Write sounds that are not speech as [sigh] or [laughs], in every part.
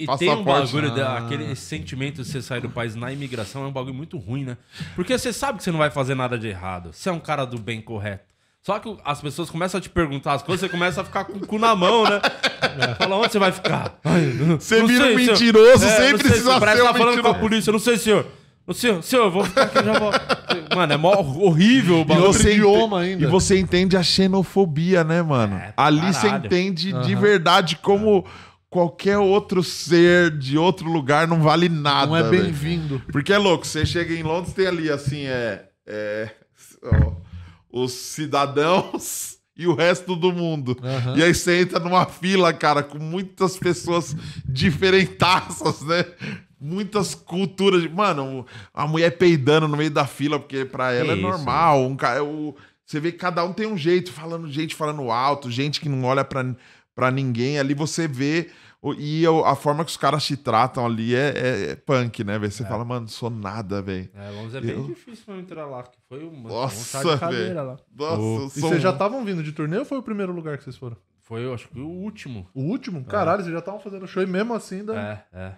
e tem um bagulho, da, ah. aquele sentimento de você sair do país na imigração é um bagulho muito ruim, né? Porque você sabe que você não vai fazer nada de errado. Você é um cara do bem correto. Só que as pessoas começam a te perguntar as coisas, você começa a ficar com o cu na mão, né? [laughs] Fala, onde você vai ficar? você vira um mentiroso, é, sempre precisa senhor, parece ser tá é falando com a polícia, não sei, senhor. Não, senhor, senhor, eu vou ficar aqui já vou... Mano, é horrível o bagulho. E você idioma ainda. E você entende a xenofobia, né, mano? É, Ali caralho. você entende uhum. de verdade como... É qualquer outro ser de outro lugar não vale nada. Não é bem-vindo. Porque é louco, você chega em Londres, tem ali assim, é. é ó, os cidadãos [laughs] e o resto do mundo. Uhum. E aí você entra numa fila, cara, com muitas pessoas diferentaças, né? Muitas culturas. De... Mano, a mulher peidando no meio da fila, porque para ela é, é normal. Um, o, você vê que cada um tem um jeito, falando gente falando alto, gente que não olha para para ninguém. Ali você vê. E a forma que os caras te tratam ali é, é, é punk, né, Você é. fala, mano, sou nada, velho. É, Londres é bem difícil pra entrar lá, que foi uma Nossa, cadeira lá. Nossa, oh. E vocês já estavam vindo de turnê ou foi o primeiro lugar que vocês foram? Foi, eu acho que o último. O último? Caralho, vocês já estavam fazendo show e mesmo assim ainda... É, é.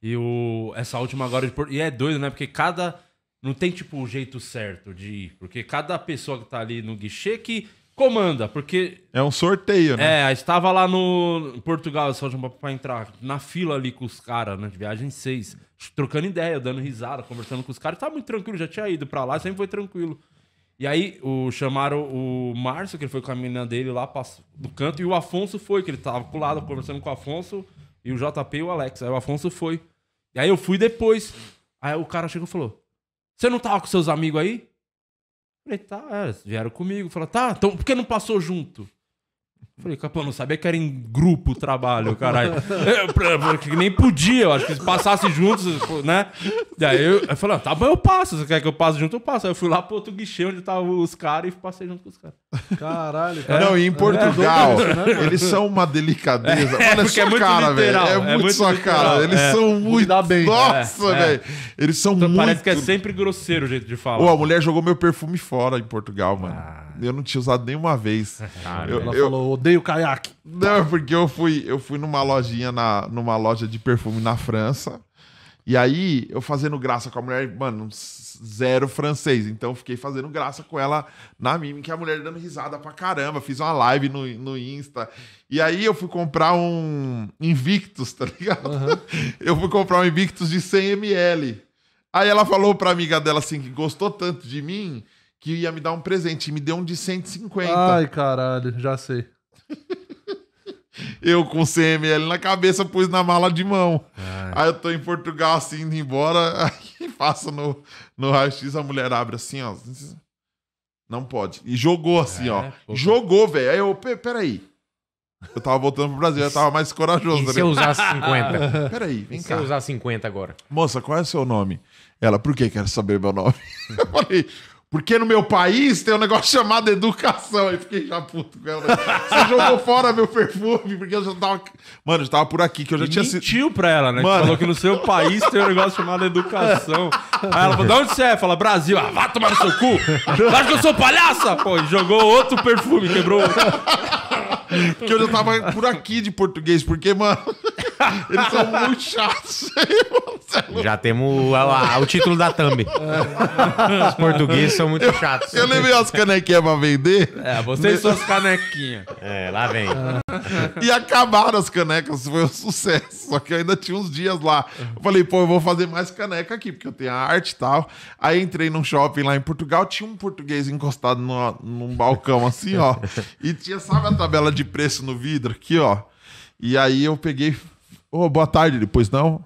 E o... essa última agora de Porto... E é doido, né? Porque cada... Não tem, tipo, o jeito certo de ir. Porque cada pessoa que tá ali no guichê que comanda, porque. É um sorteio, né? É, estava lá no em Portugal, só para entrar na fila ali com os caras, né? Viagem 6, trocando ideia, dando risada, conversando com os caras. Tava muito tranquilo, já tinha ido para lá, sempre foi tranquilo. E aí o, chamaram o Márcio, que ele foi com a menina dele lá do canto, e o Afonso foi, que ele tava colado conversando com o Afonso, e o JP e o Alex. Aí o Afonso foi. E aí eu fui depois. Aí o cara chegou e falou: Você não tava com seus amigos aí? Falei, tá, é, vieram comigo. Falaram, tá, então por que não passou junto? Falei, Capão, não sabia que era em grupo o trabalho, caralho. [laughs] Porque nem podia, eu acho que se passasse juntos, né? Daí eu, eu falei, ah, tá bom, eu passo. Você quer que eu passe junto, eu passo. Aí eu fui lá pro outro guichê onde estavam os caras e passei junto com os caras. Caralho, cara. É, não, e em é Portugal, é, é, eles são uma delicadeza. É, Olha sua é cara, velho. É, muito, muito sua cara. Eles são muito. Dá né? bem, Nossa, velho. Eles são então, muito. Parece que é sempre grosseiro o jeito de falar. Pô, a mulher jogou meu perfume fora em Portugal, mano. Ah. Eu não tinha usado nenhuma vez. Ah, [laughs] eu, ela eu... falou, dei o caiaque. Não, porque eu fui, eu fui numa lojinha, na, numa loja de perfume na França. E aí, eu fazendo graça com a mulher, mano, zero francês. Então, fiquei fazendo graça com ela na mímica, a mulher dando risada pra caramba. Fiz uma live no, no Insta. E aí, eu fui comprar um Invictus, tá ligado? Uhum. [laughs] Eu fui comprar um Invictus de 100ml. Aí, ela falou pra amiga dela assim, que gostou tanto de mim, que ia me dar um presente. E me deu um de 150. Ai, caralho, já sei. [laughs] Eu com CML na cabeça pus na mala de mão. Ai. Aí eu tô em Portugal assim, indo embora, [laughs] aí faço no, no raio-x, a mulher abre assim, ó. Não pode. E jogou assim, é, ó. Pouco. Jogou, velho. Aí eu, peraí. Eu tava voltando pro Brasil, eu tava mais corajoso. E né? se eu usar 50? [laughs] Peraí, vem e cá. se eu usar 50 agora? Moça, qual é o seu nome? Ela, por que quer saber meu nome? eu falei, porque no meu país tem um negócio [laughs] chamado educação. Aí fiquei já puto com ela. Você jogou fora meu perfume, porque eu já tava. Mano, eu já tava por aqui, que eu já e tinha sido. mentiu pra ela, né? Mano. Que falou que no seu país tem um negócio chamado educação. Aí ela falou: de onde você é? Fala, Brasil. Ah, vá tomar no seu cu. Acho que eu sou palhaça? Pô, e jogou outro perfume, quebrou outro. Porque [laughs] eu já tava por aqui de português, porque, mano. [laughs] Eles são muito chatos. [laughs] Já temos a, a, o título da thumb. É. Os portugueses são muito eu, chatos. Eu levei as canequinhas pra vender. É, vocês as canequinhas. É, lá vem. [laughs] E acabaram as canecas, foi um sucesso. Só que eu ainda tinha uns dias lá. Eu falei, pô, eu vou fazer mais caneca aqui, porque eu tenho a arte e tal. Aí entrei num shopping lá em Portugal, tinha um português encostado no, num balcão assim, ó. E tinha, sabe a tabela de preço no vidro aqui, ó? E aí eu peguei, oh, boa tarde, depois não.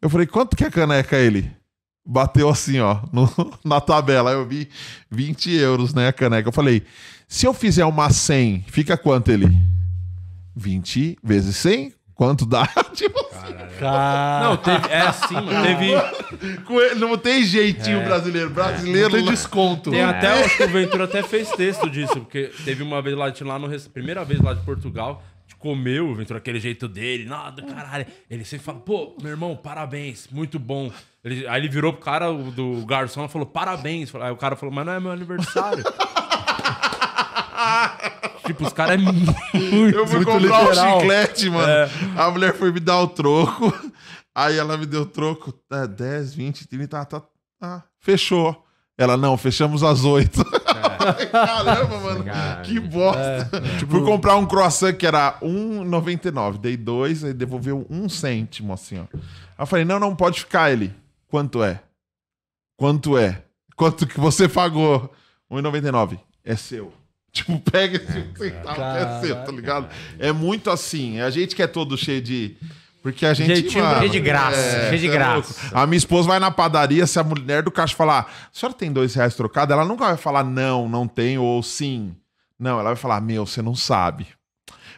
Eu falei, quanto que é caneca ele? Bateu assim, ó, [laughs] no, na tabela. Eu vi 20 euros, né, a caneca. Eu falei, se eu fizer uma 100, fica quanto ele? 20 vezes 100, quanto dá? [laughs] tipo assim. Cara... Não, teve, é assim, teve. [laughs] Não tem jeitinho é. brasileiro. É. Brasileiro tem desconto. Tem é. até, é. o Ventura até fez texto disso, porque teve uma vez lá, lá no. Primeira vez lá de Portugal, comeu, entrou aquele jeito dele, nada, caralho. Ele sempre fala, pô, meu irmão, parabéns, muito bom. Ele, aí ele virou pro cara o, do garçom e falou, parabéns. Aí o cara falou, mas não é meu aniversário. [laughs] tipo, os caras é muito. Eu fui muito comprar literal. um chiclete, mano. É. A mulher foi me dar o troco. Aí ela me deu o troco. Tá, 10, 20, 30, tá, tá, tá. Fechou. Ela, não, fechamos às 8. Caramba, mano. Que bosta. É, tipo... Fui comprar um croissant que era 1,99. Dei dois e devolveu um cêntimo, assim, ó. Aí eu falei, não, não pode ficar ele. Quanto é? Quanto é? Quanto que você pagou? 1,99. É seu. Tipo, pega esse é, centavo que é seu, tá ligado? É muito assim. A gente que é todo cheio de porque a gente. Jeitinho mano, cheio de graça. É, cheio de é graça. É a minha esposa vai na padaria, se a mulher do caixa falar, a senhora tem dois reais trocado, ela nunca vai falar não, não tem, ou sim. Não, ela vai falar, meu, você não sabe.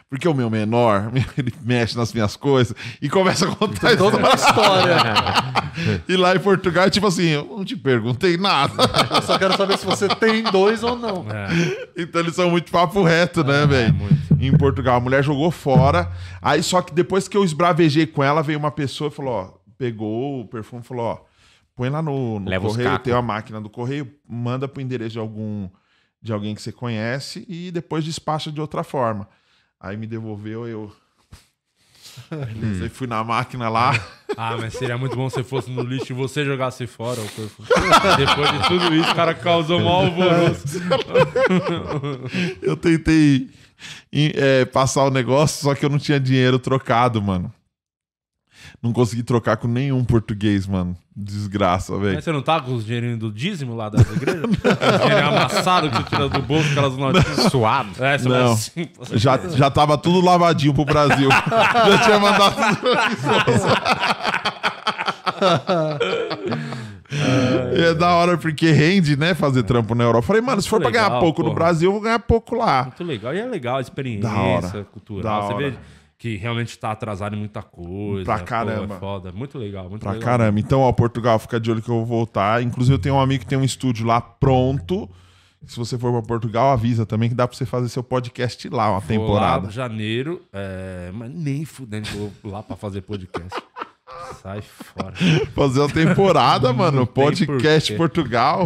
Porque o meu menor, [laughs] ele mexe nas minhas coisas e começa a contar toda uma [laughs] história. e lá em Portugal, tipo assim, eu não te perguntei nada. Eu só quero saber se você tem dois ou não. É. Então eles são muito papo reto, né, é, velho? Muito em Portugal. A mulher jogou fora. Aí só que depois que eu esbravejei com ela, veio uma pessoa e falou: ó, pegou o perfume e falou: ó, põe lá no, no correio, tem uma máquina do correio, manda pro endereço de algum de alguém que você conhece e depois despacha de outra forma. Aí me devolveu, eu. Hum. [laughs] [laughs] fui na máquina lá. [laughs] Ah, mas seria muito bom se fosse no lixo e você jogasse fora o [laughs] Depois de tudo isso, o cara causou mal alvoroço. eu tentei é, passar o negócio, só que eu não tinha dinheiro trocado, mano. Não consegui trocar com nenhum português, mano. Desgraça, velho. Mas você não tá com os dinheirinhos do dízimo lá da igreja [laughs] os dinheirinhos que tira do bolso, aquelas notícias suadas. É, você não. Assim, já, assim. já tava tudo lavadinho pro Brasil. [laughs] já tinha mandado tudo É, é, da hora, porque rende, né? Fazer é. trampo na Europa. Falei, mano, se for legal, pra ganhar pouco porra. no Brasil, eu vou ganhar pouco lá. Muito legal. E é legal a experiência da cultura. cultural. Da hora. Você vê que realmente tá atrasado em muita coisa. Pra caramba. Pô, é foda. Muito legal, muito pra legal. caramba. Então, ó, Portugal, fica de olho que eu vou voltar. Inclusive, eu tenho um amigo que tem um estúdio lá pronto. Se você for para Portugal, avisa também que dá para você fazer seu podcast lá uma vou temporada. Lá janeiro, é... mas nem fudendo vou lá para fazer podcast. Sai fora. [laughs] Fazer uma temporada, mano. Podcast Portugal.